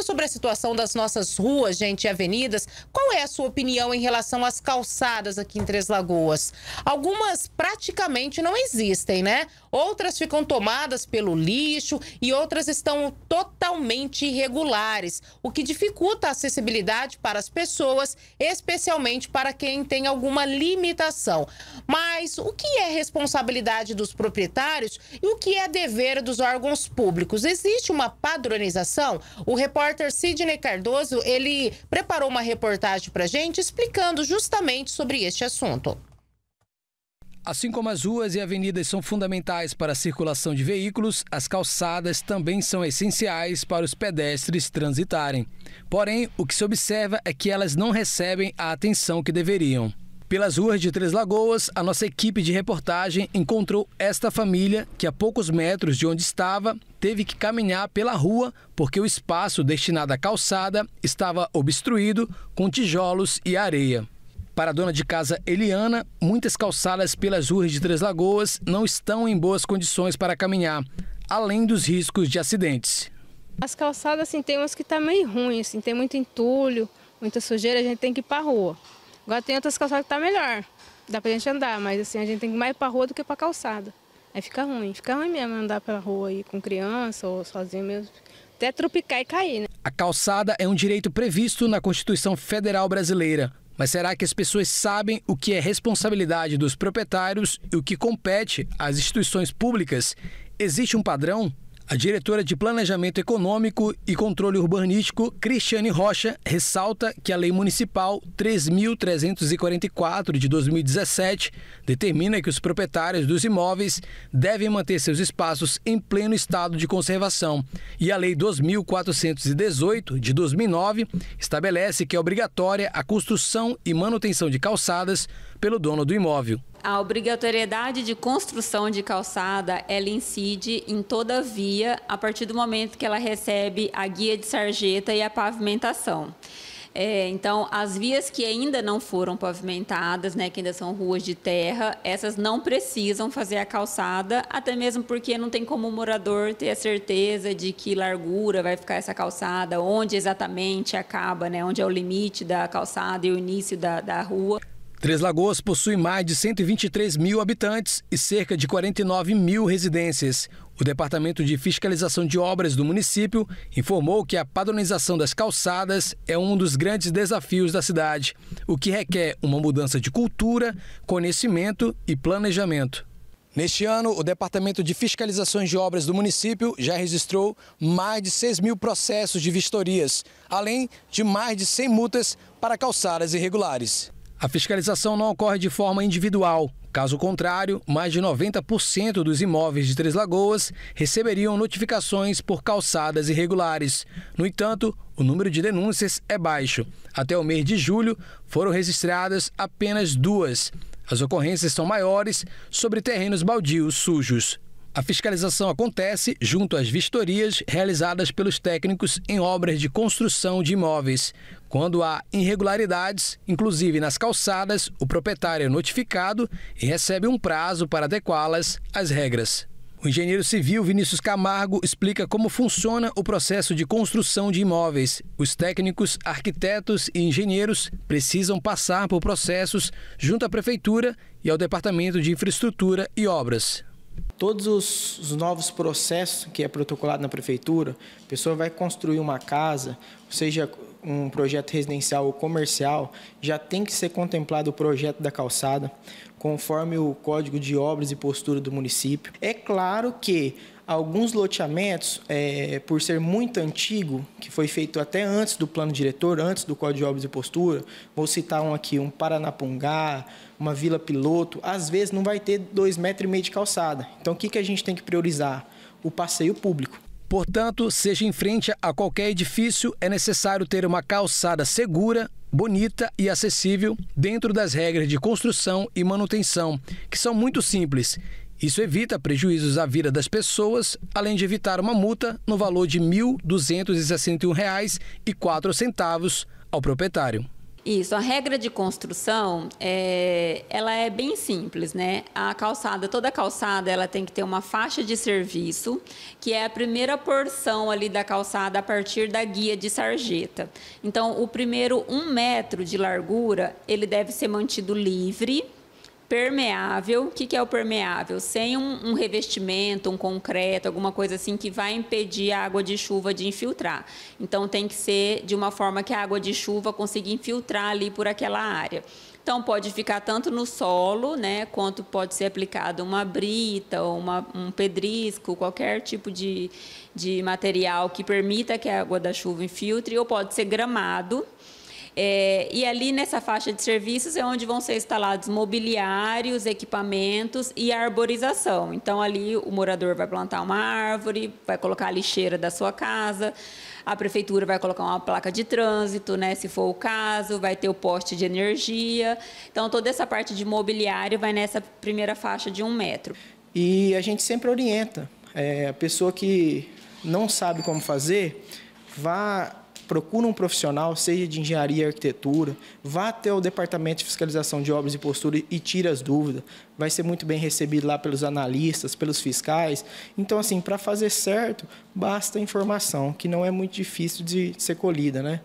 Falando sobre a situação das nossas ruas, gente, e avenidas, qual é a sua opinião em relação às calçadas aqui em Três Lagoas? Algumas praticamente não existem, né? outras ficam tomadas pelo lixo e outras estão totalmente irregulares, o que dificulta a acessibilidade para as pessoas, especialmente para quem tem alguma limitação. Mas o que é responsabilidade dos proprietários e o que é dever dos órgãos públicos? Existe uma padronização? O repórter Sidney Cardoso, ele preparou uma reportagem para gente explicando justamente sobre este assunto. Assim como as ruas e avenidas são fundamentais para a circulação de veículos, as calçadas também são essenciais para os pedestres transitarem. Porém, o que se observa é que elas não recebem a atenção que deveriam. Pelas ruas de Três Lagoas, a nossa equipe de reportagem encontrou esta família que, a poucos metros de onde estava, teve que caminhar pela rua porque o espaço destinado à calçada estava obstruído com tijolos e areia. Para a dona de casa Eliana, muitas calçadas pelas ruas de Três Lagoas não estão em boas condições para caminhar, além dos riscos de acidentes. As calçadas, assim, tem umas que tá meio ruins, assim, tem muito entulho, muita sujeira, a gente tem que ir a rua. Agora tem outras calçadas que tá melhor, dá para a gente andar, mas assim, a gente tem que ir mais a rua do que a calçada. Aí fica ruim, fica ruim mesmo andar pela rua aí com criança ou sozinho mesmo, até tropicar e cair, né? A calçada é um direito previsto na Constituição Federal Brasileira, mas será que as pessoas sabem o que é responsabilidade dos proprietários e o que compete às instituições públicas? Existe um padrão? A diretora de Planejamento Econômico e Controle Urbanístico, Cristiane Rocha, ressalta que a Lei Municipal 3.344 de 2017 determina que os proprietários dos imóveis devem manter seus espaços em pleno estado de conservação. E a Lei 2.418 de 2009 estabelece que é obrigatória a construção e manutenção de calçadas pelo dono do imóvel. A obrigatoriedade de construção de calçada, ela incide em toda via a partir do momento que ela recebe a guia de sarjeta e a pavimentação. É, então, as vias que ainda não foram pavimentadas, né, que ainda são ruas de terra, essas não precisam fazer a calçada, até mesmo porque não tem como o morador ter a certeza de que largura vai ficar essa calçada, onde exatamente acaba, né, onde é o limite da calçada e o início da, da rua. Três Lagoas possui mais de 123 mil habitantes e cerca de 49 mil residências. O Departamento de Fiscalização de Obras do município informou que a padronização das calçadas é um dos grandes desafios da cidade, o que requer uma mudança de cultura, conhecimento e planejamento. Neste ano, o Departamento de Fiscalizações de Obras do município já registrou mais de 6 mil processos de vistorias, além de mais de 100 multas para calçadas irregulares. A fiscalização não ocorre de forma individual. Caso contrário, mais de 90% dos imóveis de Três Lagoas receberiam notificações por calçadas irregulares. No entanto, o número de denúncias é baixo. Até o mês de julho, foram registradas apenas duas. As ocorrências são maiores sobre terrenos baldios sujos. A fiscalização acontece junto às vistorias realizadas pelos técnicos em obras de construção de imóveis. Quando há irregularidades, inclusive nas calçadas, o proprietário é notificado e recebe um prazo para adequá-las às regras. O engenheiro civil Vinícius Camargo explica como funciona o processo de construção de imóveis. Os técnicos, arquitetos e engenheiros precisam passar por processos junto à prefeitura e ao Departamento de Infraestrutura e Obras. Todos os, os novos processos que é protocolado na prefeitura, a pessoa vai construir uma casa, seja um projeto residencial ou comercial, já tem que ser contemplado o projeto da calçada, conforme o Código de Obras e Postura do município. É claro que alguns loteamentos, é, por ser muito antigo, que foi feito até antes do plano diretor, antes do Código de Obras e Postura, vou citar um aqui, um Paranapungá, uma Vila Piloto, às vezes não vai ter dois metros e meio de calçada. Então, o que, que a gente tem que priorizar? O passeio público. Portanto, seja em frente a qualquer edifício, é necessário ter uma calçada segura, bonita e acessível dentro das regras de construção e manutenção, que são muito simples isso evita prejuízos à vida das pessoas, além de evitar uma multa no valor de R$ 1.261,04 ao proprietário. Isso, a regra de construção, é, ela é bem simples, né? A calçada, toda calçada, ela tem que ter uma faixa de serviço, que é a primeira porção ali da calçada a partir da guia de sarjeta. Então, o primeiro um metro de largura, ele deve ser mantido livre, permeável. O que, que é o permeável? Sem um, um, revestimento, um concreto, alguma coisa assim que vai impedir a água de chuva de infiltrar. Então tem que ser de uma forma que a água de chuva consiga infiltrar ali por aquela área. Então pode ficar tanto no solo, né, quanto pode ser aplicado uma brita ou uma, um pedrisco, qualquer tipo de, de material que permita que a água da chuva infiltre, ou pode ser gramado é, e ali nessa faixa de serviços é onde vão ser instalados mobiliários, equipamentos e arborização. Então ali o morador vai plantar uma árvore, vai colocar a lixeira da sua casa, a prefeitura vai colocar uma placa de trânsito, né, se for o caso, vai ter o poste de energia. Então toda essa parte de mobiliário vai nessa primeira faixa de um metro. E a gente sempre orienta é, a pessoa que não sabe como fazer, vá procura um profissional, seja de engenharia e arquitetura, vá até o Departamento de Fiscalização de Obras e Postura e tire as dúvidas. Vai ser muito bem recebido lá pelos analistas, pelos fiscais. Então, assim, para fazer certo, basta informação, que não é muito difícil de ser colhida, né?